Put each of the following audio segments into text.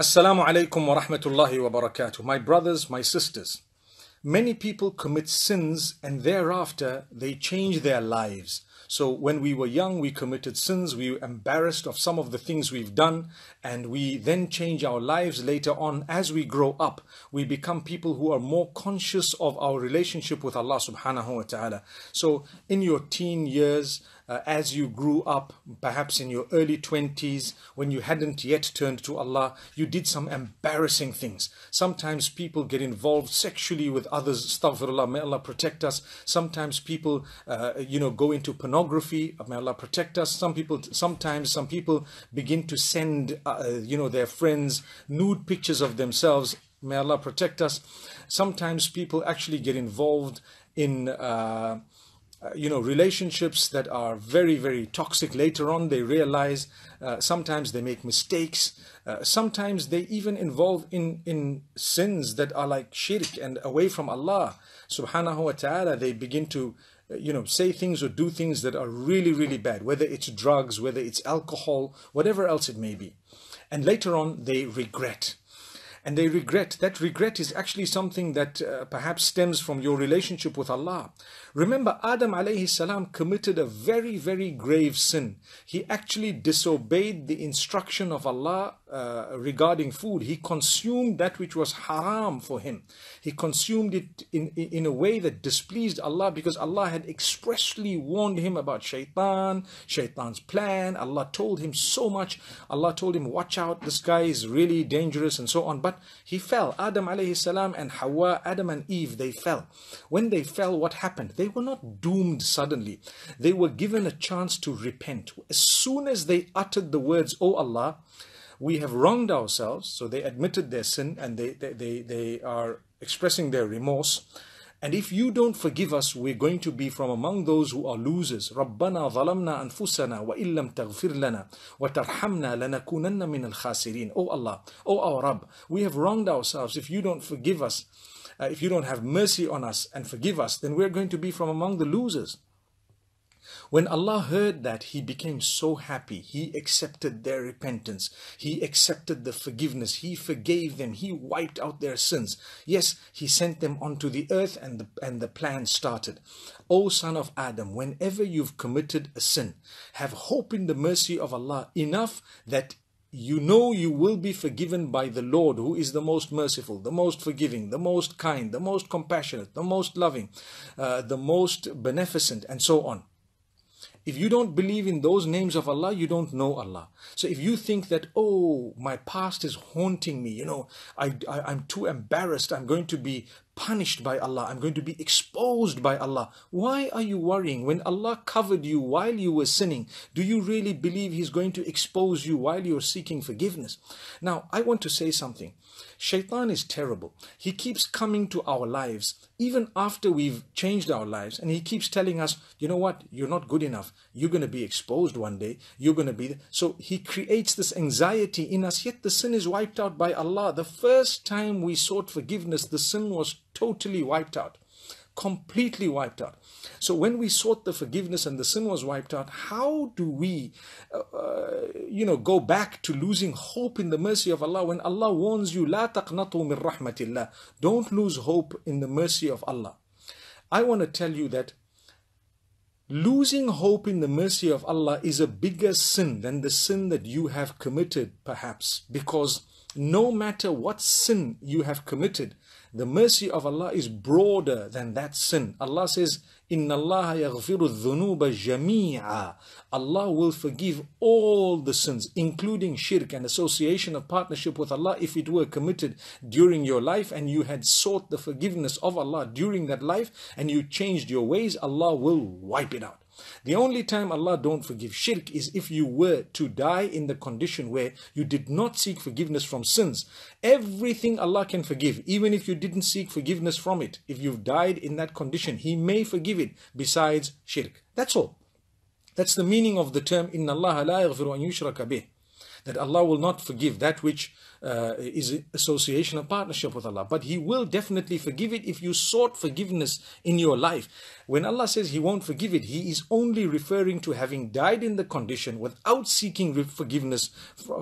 Assalamu alaikum wa rahmatullahi wa barakatuh. My brothers, my sisters, many people commit sins and thereafter they change their lives. So when we were young, we committed sins, we were embarrassed of some of the things we've done, and we then change our lives later on as we grow up. We become people who are more conscious of our relationship with Allah subhanahu wa ta'ala. So in your teen years, uh, as you grew up, perhaps in your early 20s, when you hadn't yet turned to Allah, you did some embarrassing things. Sometimes people get involved sexually with others. Astaghfirullah, may Allah protect us. Sometimes people, uh, you know, go into pornography. May Allah protect us. Some people, sometimes some people begin to send, uh, you know, their friends nude pictures of themselves. May Allah protect us. Sometimes people actually get involved in uh, uh, you know, relationships that are very, very toxic. Later on, they realize uh, sometimes they make mistakes. Uh, sometimes they even involve in, in sins that are like shirk and away from Allah subhanahu wa ta'ala. They begin to, uh, you know, say things or do things that are really, really bad, whether it's drugs, whether it's alcohol, whatever else it may be. And later on, they regret and they regret. That regret is actually something that uh, perhaps stems from your relationship with Allah. Remember, Adam alayhi salam committed a very, very grave sin. He actually disobeyed the instruction of Allah uh, regarding food. He consumed that which was haram for him. He consumed it in, in a way that displeased Allah because Allah had expressly warned him about shaitan, shaitan's plan. Allah told him so much. Allah told him, watch out, this guy is really dangerous and so on. But he fell. Adam alayhi salam and Hawa, Adam and Eve, they fell. When they fell, what happened? They were not doomed suddenly. They were given a chance to repent. As soon as they uttered the words, O oh Allah, we have wronged ourselves. So they admitted their sin and they, they, they, they are expressing their remorse. And if you don't forgive us, we're going to be from among those who are losers. رَبَّنَا ظَلَمْنَا أَنفُسَنَا وَإِن لَمْ تَغْفِرْ لَنَا وَتَرْحَمْنَا لَنَكُونَنَّ مِنَ الْخَاسِرِينَ O Allah, O our Rabb, we have wronged ourselves. If you don't forgive us, uh, if you don't have mercy on us and forgive us, then we're going to be from among the losers. When Allah heard that, He became so happy. He accepted their repentance. He accepted the forgiveness. He forgave them. He wiped out their sins. Yes, He sent them onto the earth and the, and the plan started. O son of Adam, whenever you've committed a sin, have hope in the mercy of Allah enough that you know you will be forgiven by the Lord who is the most merciful, the most forgiving, the most kind, the most compassionate, the most loving, uh, the most beneficent, and so on. If you don't believe in those names of Allah, you don't know Allah. So if you think that, oh, my past is haunting me, you know, I, I, am too embarrassed, I'm going to be punished by Allah. I'm going to be exposed by Allah. Why are you worrying when Allah covered you while you were sinning? Do you really believe He's going to expose you while you're seeking forgiveness? Now, I want to say something. Shaitan is terrible. He keeps coming to our lives even after we've changed our lives and he keeps telling us, you know what, you're not good enough. You're going to be exposed one day. You're going to be. So he creates this anxiety in us, yet the sin is wiped out by Allah. The first time we sought forgiveness, the sin was totally wiped out, completely wiped out. So when we sought the forgiveness and the sin was wiped out, how do we, uh, uh you know, go back to losing hope in the mercy of Allah when Allah warns you, لا تقنطوا من رحمة الله. Don't lose hope in the mercy of Allah. I want to tell you that losing hope in the mercy of Allah is a bigger sin than the sin that you have committed, perhaps, because no matter what sin you have committed, the mercy of Allah is broader than that sin. Allah says, Inna Allah yaghfiru dhunuba jami'a. Allah will forgive all the sins, including shirk and association of partnership with Allah, if it were committed during your life and you had sought the forgiveness of Allah during that life and you changed your ways, Allah will wipe it out. The only time Allah don't forgive shirk is if you were to die in the condition where you did not seek forgiveness from sins. Everything Allah can forgive, even if you didn't seek forgiveness from it. If you've died in that condition, He may forgive it besides shirk. That's all. That's the meaning of the term, in Allah la yaghfiru That Allah will not forgive that which uh, is association and partnership with Allah. But He will definitely forgive it if you sought forgiveness in your life. When Allah says He won't forgive it, He is only referring to having died in the condition without seeking forgiveness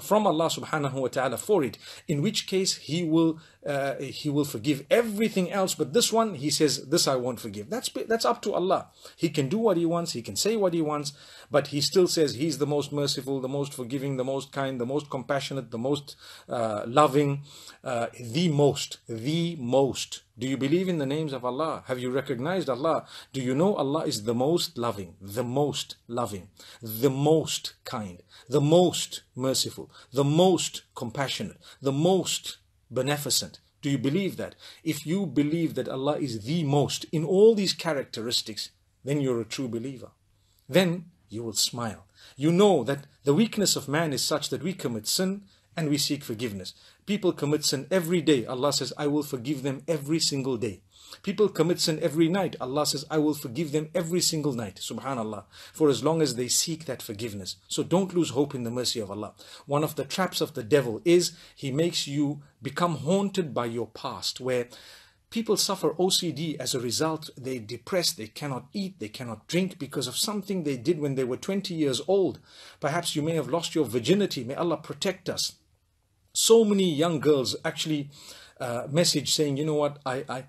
from Allah subhanahu wa ta'ala for it, in which case He will. Uh, he will forgive everything else, but this one, he says, this I won't forgive. That's that's up to Allah. He can do what he wants, he can say what he wants, but he still says he's the most merciful, the most forgiving, the most kind, the most compassionate, the most uh, uh, loving uh, the most, the most. Do you believe in the names of Allah? Have you recognized Allah? Do you know Allah is the most loving, the most loving, the most kind, the most merciful, the most compassionate, the most beneficent? Do you believe that? If you believe that Allah is the most in all these characteristics, then you're a true believer. Then you will smile. You know that the weakness of man is such that we commit sin, and we seek forgiveness. People commit sin every day. Allah says, I will forgive them every single day. People commit sin every night. Allah says, I will forgive them every single night. Subhanallah. For as long as they seek that forgiveness. So don't lose hope in the mercy of Allah. One of the traps of the devil is he makes you become haunted by your past, where people suffer OCD as a result. They're depressed, they cannot eat, they cannot drink because of something they did when they were 20 years old. Perhaps you may have lost your virginity. May Allah protect us so many young girls actually uh, message saying, you know what, I, uh,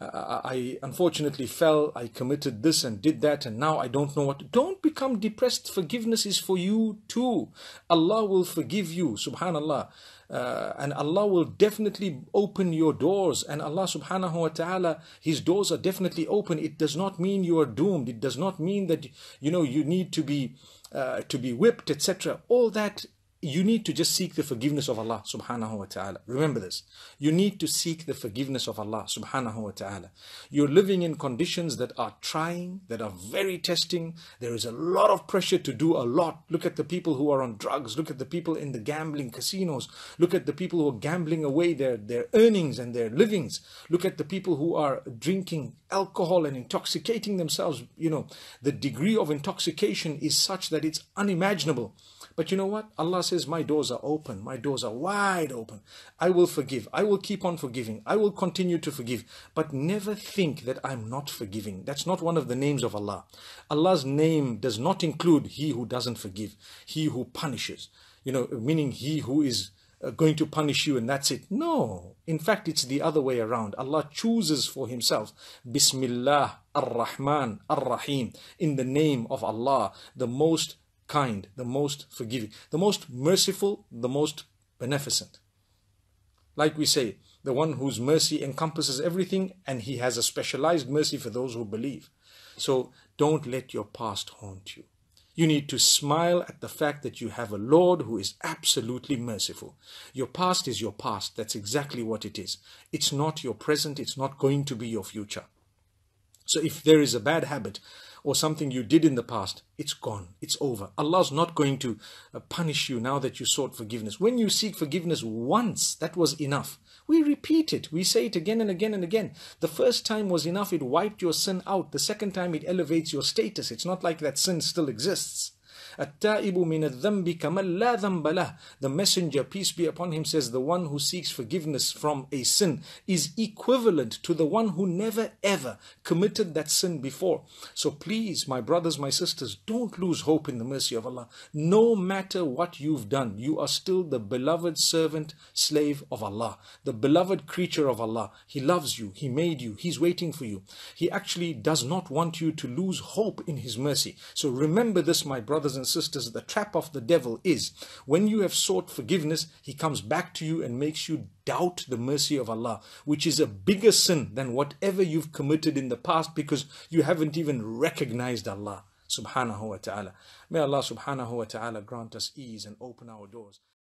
I, I unfortunately fell, I committed this and did that, and now I don't know what. Don't become depressed. Forgiveness is for you too. Allah will forgive you, subhanAllah. Uh, and Allah will definitely open your doors, and Allah subhanahu wa ta'ala, His doors are definitely open. It does not mean you are doomed, it does not mean that you know you need to be. Uh, to be whipped, etc. All that you need to just seek the forgiveness of Allah subhanahu wa ta'ala. Remember this. You need to seek the forgiveness of Allah subhanahu wa ta'ala. You're living in conditions that are trying, that are very testing. There is a lot of pressure to do a lot. Look at the people who are on drugs. Look at the people in the gambling casinos. Look at the people who are gambling away their, their earnings and their livings. Look at the people who are drinking alcohol and intoxicating themselves. You know, the degree of intoxication is such that it's unimaginable. But you know what? Allah says, My doors are open. My doors are wide open. I will forgive. I will keep on forgiving. I will continue to forgive. But never think that I'm not forgiving. That's not one of the names of Allah. Allah's name does not include He who doesn't forgive, He who punishes. You know, meaning He who is uh, going to punish you and that's it. No. In fact, it's the other way around. Allah chooses for Himself Bismillah ar Rahman ar Rahim in the name of Allah, the most kind, the most forgiving, the most merciful, the most beneficent. Like we say, the one whose mercy encompasses everything and he has a specialized mercy for those who believe. So don't let your past haunt you. You need to smile at the fact that you have a Lord who is absolutely merciful. Your past is your past. That's exactly what it is. It's not your present. It's not going to be your future. So if there is a bad habit or something you did in the past, it's gone. It's over. Allah's not going to uh, punish you now that you sought forgiveness. When you seek forgiveness once, that was enough. We repeat it. We say it again and again and again. The first time was enough. It wiped your sin out. The second time, it elevates your status. It's not like that sin still exists. At-ta'ibu min adh-dhanbi kaman la dhanba lah. The messenger peace be upon him says the one who seeks forgiveness from a sin is equivalent to the one who never ever committed that sin before. So please my brothers my sisters don't lose hope in the mercy of Allah. No matter what you've done you are still the beloved servant slave of Allah, the beloved creature of Allah. He loves you, he made you, he's waiting for you. He actually does not want you to lose hope in his mercy. So remember this my brothers brothers and sisters, the trap of the devil is when you have sought forgiveness, he comes back to you and makes you doubt the mercy of Allah, which is a bigger sin than whatever you've committed in the past because you haven't even recognized Allah subhanahu wa ta'ala. May Allah subhanahu wa ta'ala grant us ease and open our doors.